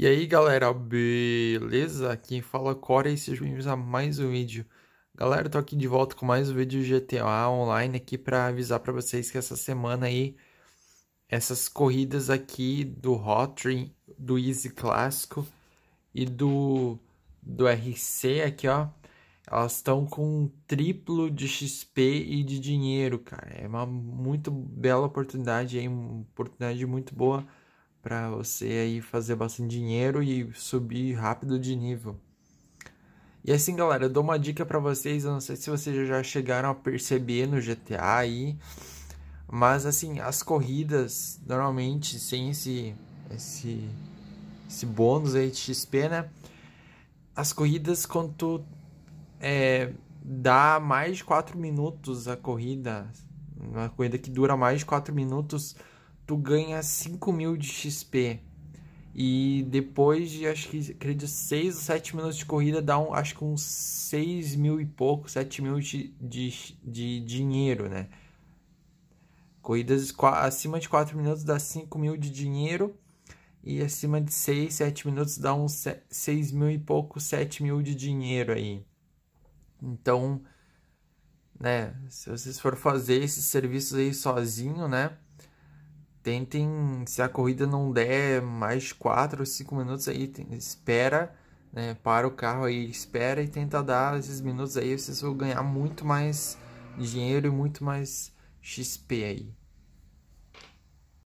E aí galera, beleza? Quem fala é Core e sejam bem-vindos a mais um vídeo. Galera, tô aqui de volta com mais um vídeo GTA Online aqui para avisar para vocês que essa semana aí, essas corridas aqui do Hot Train, do Easy Clássico e do, do RC aqui ó, elas estão com um triplo de XP e de dinheiro, cara. É uma muito bela oportunidade aí, uma oportunidade muito boa para você aí fazer bastante dinheiro e subir rápido de nível. E assim, galera, eu dou uma dica para vocês, eu não sei se vocês já chegaram a perceber no GTA aí, mas assim, as corridas normalmente sem esse esse esse bônus aí de XP, né? As corridas quando tu é, dá mais de 4 minutos a corrida, uma corrida que dura mais de 4 minutos, tu ganha 5 mil de XP. E depois de, acho que, acredito, 6 ou 7 minutos de corrida, dá, um, acho que uns 6 mil e pouco, 7 mil de, de, de dinheiro, né? Corridas acima de 4 minutos dá 5 mil de dinheiro. E acima de 6, 7 minutos dá uns 6 mil e pouco, 7 mil de dinheiro aí. Então, né? Se vocês for fazer esses serviços aí sozinho, né? tentem, se a corrida não der mais 4 ou 5 minutos aí, espera, né, para o carro aí, espera e tenta dar esses minutos aí, vocês vão ganhar muito mais dinheiro e muito mais XP aí.